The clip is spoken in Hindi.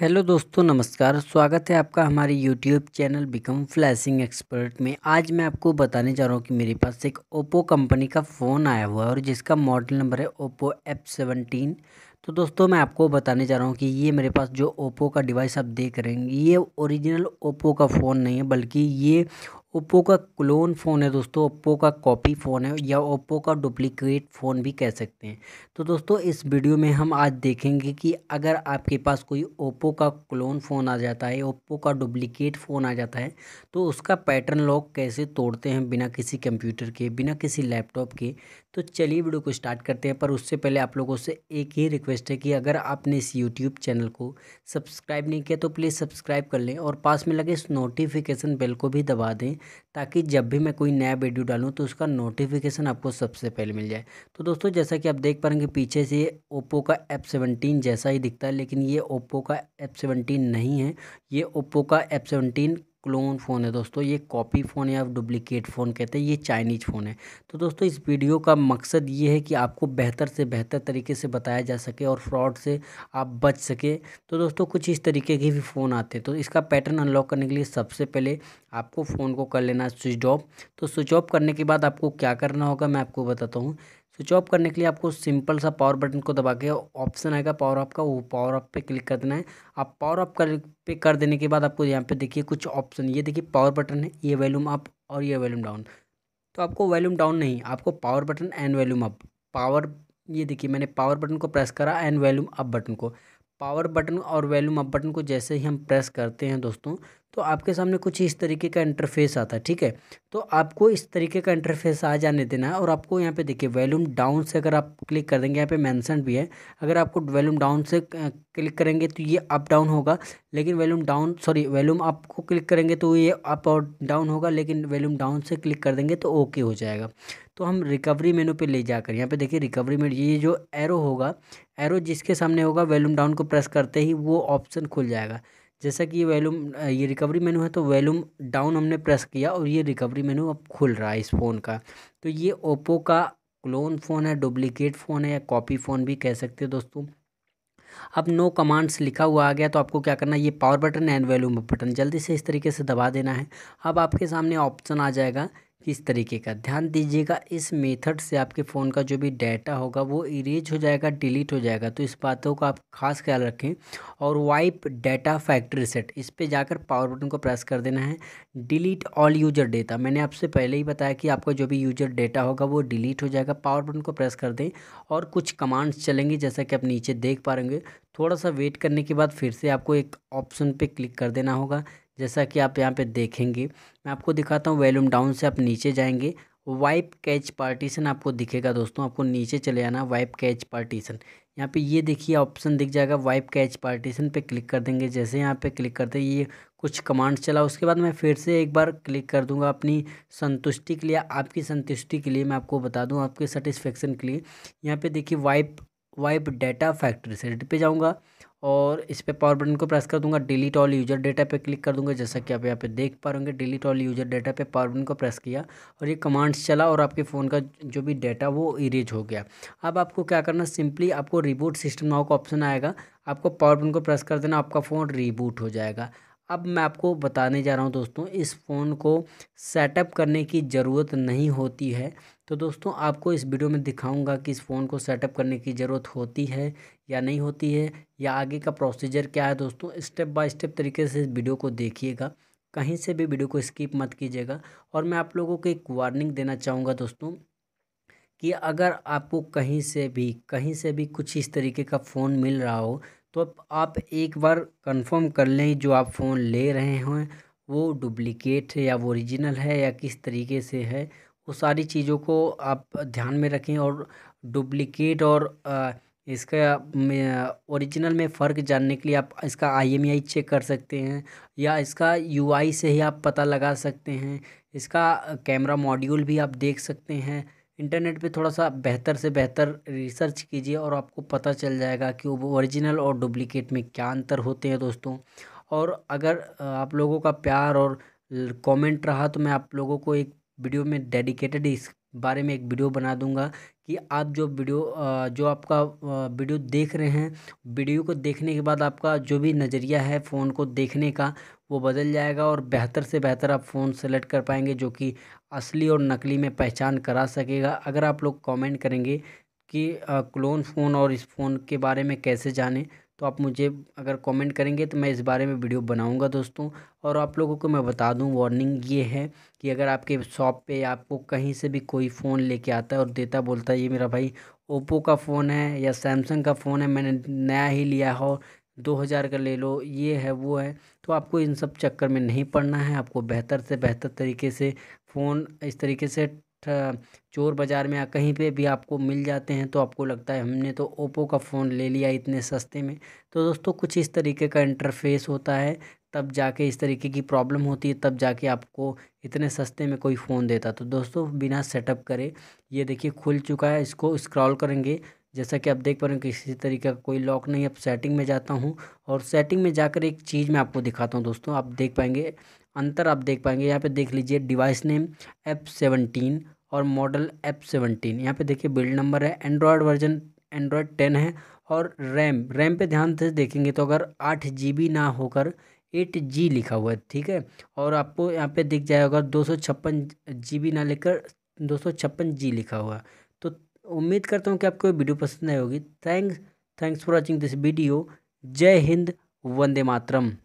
हेलो दोस्तों नमस्कार स्वागत है आपका हमारे YouTube channel become flashing expert में आज मैं आपको बताने जा रहा हूँ कि मेरे पास एक ओप्पो कंपनी का फ़ोन आया हुआ है और जिसका मॉडल नंबर है ओप्पो एफ सेवनटीन तो दोस्तों मैं आपको बताने जा रहा हूँ कि ये मेरे पास जो ओप्पो का डिवाइस आप देख रहे हैं ये ओरिजिनल ओप्पो का फ़ोन नहीं है बल्कि ये ओप्पो का क्लोन फ़ोन है दोस्तों ओप्पो का कॉपी फ़ोन है या ओप्पो का डुप्लीकेट फ़ोन भी कह सकते हैं तो दोस्तों इस वीडियो में हम आज देखेंगे कि अगर आपके पास कोई ओप्पो का क्लोन फ़ोन आ जाता है ओप्पो का डुप्लीकेट फ़ोन आ जाता है तो उसका पैटर्न लॉक कैसे तोड़ते हैं बिना किसी कंप्यूटर के बिना किसी लैपटॉप के तो चलिए वीडियो को स्टार्ट करते हैं पर उससे पहले आप लोगों से एक ही रिक्वेस्ट है कि अगर आपने इस यूट्यूब चैनल को सब्सक्राइब नहीं किया तो प्लीज़ सब्सक्राइब कर लें और पास में लगे इस नोटिफिकेशन बेल को भी दबा दें ताकि जब भी मैं कोई नया वीडियो डालूँ तो उसका नोटिफिकेशन आपको सबसे पहले मिल जाए तो दोस्तों जैसा कि आप देख पाएंगे पीछे से ओप्पो का एप सेवनटीन जैसा ही दिखता है लेकिन ये ओप्पो का एप सेवनटीन नहीं है ये ओप्पो का एप सेवनटीन क्लोन फ़ोन है दोस्तों ये कॉपी फ़ोन या डुप्लिकेट फ़ोन कहते हैं ये चाइनीज़ फ़ोन है तो दोस्तों इस वीडियो का मकसद ये है कि आपको बेहतर से बेहतर तरीके से बताया जा सके और फ्रॉड से आप बच सके तो दोस्तों कुछ इस तरीके के भी फ़ोन आते हैं तो इसका पैटर्न अनलॉक करने के लिए सबसे पहले आपको फ़ोन को कर लेना स्विच ऑफ तो स्विच ऑफ करने के बाद आपको क्या करना होगा मैं आपको बताता हूँ स्विच ऑफ करने के लिए आपको सिंपल सा पावर बटन को दबा के ऑप्शन आएगा पावर ऑफ का वो पावर ऑफ पे क्लिक कर देना है आप पावर ऑफ कर पे कर देने के बाद आपको यहाँ पे देखिए कुछ ऑप्शन ये देखिए पावर बटन है ये वैल्यूम अप और ये वैल्यूम डाउन तो आपको वैल्यूम डाउन नहीं आपको power button and volume up power ये देखिए मैंने पावर बटन को प्रेस करा एंड वैल्यूम अप बटन को पावर बटन और वैल्यूम अप बटन को जैसे ही हम प्रेस करते हैं दोस्तों तो आपके सामने कुछ इस तरीके का इंटरफेस आता है ठीक है तो आपको इस तरीके का इंटरफेस आ जाने देना है और आपको यहाँ पे देखिए वॉल्यूम डाउन से अगर आप क्लिक कर देंगे यहाँ पे मैंसन भी है अगर आपको वॉल्यूम डाउन से क्लिक करेंगे तो ये अप डाउन होगा लेकिन वॉल्यूम डाउन सॉरी वॉल्यूम आपको क्लिक करेंगे तो ये अप और डाउन होगा लेकिन वॉल्यूम डाउन से क्लिक कर देंगे तो ओके हो जाएगा तो हम रिकवरी मेनू पे ले जाकर यहाँ पे देखिए रिकवरी मेनू ये जो एरो होगा एरो जिसके सामने होगा वॉल्यूम डाउन को प्रेस करते ही वो ऑप्शन खुल जाएगा जैसा कि ये वैल्यूम ये रिकवरी मेनू है तो वैल्यूम डाउन हमने प्रेस किया और ये रिकवरी मेनू अब खुल रहा है इस फ़ोन का तो ये ओप्पो का क्लोन फ़ोन है डुप्लीकेट फ़ोन है या कॉपी फ़ोन भी कह सकते हो दोस्तों अब नो कमांड्स लिखा हुआ आ गया तो आपको क्या करना है ये power button and volume button जल्दी से इस तरीके से दबा देना है अब आपके सामने ऑप्शन आ जाएगा इस तरीके का ध्यान दीजिएगा इस मेथड से आपके फ़ोन का जो भी डाटा होगा वो इरेज हो जाएगा डिलीट हो जाएगा तो इस बातों का आप खास ख्याल रखें और वाइप डाटा फैक्ट्री सेट इस पर जाकर पावर बटन को प्रेस कर देना है डिलीट ऑल यूजर डेटा मैंने आपसे पहले ही बताया कि आपका जो भी यूजर डेटा होगा वो डिलीट हो जाएगा पावर बटन को प्रेस कर दें और कुछ कमांड्स चलेंगे जैसा कि आप नीचे देख पा थोड़ा सा वेट करने के बाद फिर से आपको एक ऑप्शन पर क्लिक कर देना होगा जैसा कि आप यहाँ पे देखेंगे मैं आपको दिखाता हूँ वॉल्यूम डाउन से आप नीचे जाएंगे वाइप कैच पार्टीशन आपको दिखेगा दोस्तों आपको नीचे चले आना वाइप कैच पार्टीशन यहाँ पे ये देखिए ऑप्शन दिख जाएगा वाइप कैच पार्टीशन पे क्लिक कर देंगे जैसे यहाँ पे क्लिक करते ये कुछ कमांड्स चला उसके बाद मैं फिर से एक बार क्लिक कर दूंगा अपनी संतुष्टि के लिए आपकी संतुष्टि के लिए मैं आपको बता दूँ आपके सेटिस्फेक्शन के लिए यहाँ पर देखिए wipe wipe data factory set पर जाऊँगा और इस पर पावर बटन को प्रेस कर दूंगा डिलीट ऑल यूजर डेटा पे क्लिक कर दूंगा जैसा कि आप यहाँ पे देख पा रहे होंगे डिलीट ऑल यूजर डेटा पे पावर बटन को प्रेस किया और ये कमांड्स चला और आपके फ़ोन का जो भी डेटा वो इरेज हो गया अब आपको क्या करना सिंपली आपको रिबूट सिस्टम नाउ का ऑप्शन आएगा आपको पावर बटन को प्रेस कर देना आपका फ़ोन रिबूट हो जाएगा अब मैं आपको बताने जा रहा हूँ दोस्तों इस फ़ोन को सेटअप करने की ज़रूरत नहीं होती है तो दोस्तों आपको इस वीडियो में दिखाऊंगा कि इस फ़ोन को सेटअप करने की ज़रूरत होती है या नहीं होती है या आगे का प्रोसीजर क्या है दोस्तों स्टेप बाय स्टेप तरीके से इस वीडियो को देखिएगा कहीं से भी वीडियो को स्किप मत कीजिएगा और मैं आप लोगों को एक वार्निंग देना चाहूँगा दोस्तों कि अगर आपको कहीं से भी कहीं से भी कुछ इस तरीके का फ़ोन मिल रहा हो तो आप एक बार कंफर्म कर लें जो आप फ़ोन ले रहे हैं वो डुप्लिकेट है या ओरिजिनल है या किस तरीके से है वो सारी चीज़ों को आप ध्यान में रखें और डुप्लीकेट और इसका ओरिजिनल में फ़र्क जानने के लिए आप इसका आईएमईआई चेक कर सकते हैं या इसका यूआई से ही आप पता लगा सकते हैं इसका कैमरा मॉड्यूल भी आप देख सकते हैं इंटरनेट पे थोड़ा सा बेहतर से बेहतर रिसर्च कीजिए और आपको पता चल जाएगा कि वो ओरिजिनल और डुप्लीकेट में क्या अंतर होते हैं दोस्तों और अगर आप लोगों का प्यार और कमेंट रहा तो मैं आप लोगों को एक वीडियो में डेडिकेटेड इस बारे में एक वीडियो बना दूंगा कि आप जो वीडियो जो आपका वीडियो देख रहे हैं वीडियो को देखने के बाद आपका जो भी नज़रिया है फ़ोन को देखने का वो बदल जाएगा और बेहतर से बेहतर आप फ़ोन सेलेक्ट कर पाएंगे जो कि असली और नकली में पहचान करा सकेगा अगर आप लोग कमेंट करेंगे कि क्लोन फ़ोन और इस फ़ोन के बारे में कैसे जानें तो आप मुझे अगर कमेंट करेंगे तो मैं इस बारे में वीडियो बनाऊंगा दोस्तों और आप लोगों को मैं बता दूं वार्निंग ये है कि अगर आपके शॉप पे आपको कहीं से भी कोई फ़ोन लेके आता है और देता बोलता है ये मेरा भाई ओप्पो का फ़ोन है या सैमसंग का फ़ोन है मैंने नया ही लिया हो दो हज़ार का ले लो ये है वो है तो आपको इन सब चक्कर में नहीं पड़ना है आपको बेहतर से बेहतर तरीके से फ़ोन इस तरीके से चोर बाज़ार में या कहीं पे भी आपको मिल जाते हैं तो आपको लगता है हमने तो ओप्पो का फ़ोन ले लिया इतने सस्ते में तो दोस्तों कुछ इस तरीके का इंटरफेस होता है तब जाके इस तरीके की प्रॉब्लम होती है तब जाके आपको इतने सस्ते में कोई फ़ोन देता तो दोस्तों बिना सेटअप करे ये देखिए खुल चुका है इसको स्क्रॉल करेंगे जैसा कि आप देख पा रहे हो किसी तरीके का कोई लॉक नहीं अब सेटिंग में जाता हूँ और सेटिंग में जाकर एक चीज़ मैं आपको दिखाता हूँ दोस्तों आप देख पाएंगे अंतर आप देख पाएंगे यहाँ पे देख लीजिए डिवाइस नेम एफ सेवनटीन और मॉडल एप सेवनटीन यहाँ पे देखिए बिल्ड नंबर है एंड्रॉयड वर्जन एंड्रॉयड टेन है और रैम रैम पे ध्यान से देखेंगे तो अगर आठ जी ना होकर एट जी लिखा हुआ है ठीक है और आपको यहाँ पे दिख जाएगा दो सौ छप्पन जी बी ना लेकर दो सौ छप्पन जी लिखा हुआ तो उम्मीद करता हूँ कि आपको वीडियो पसंद आई होगी thanks thanks for watching this video जय हिंद वंदे मातरम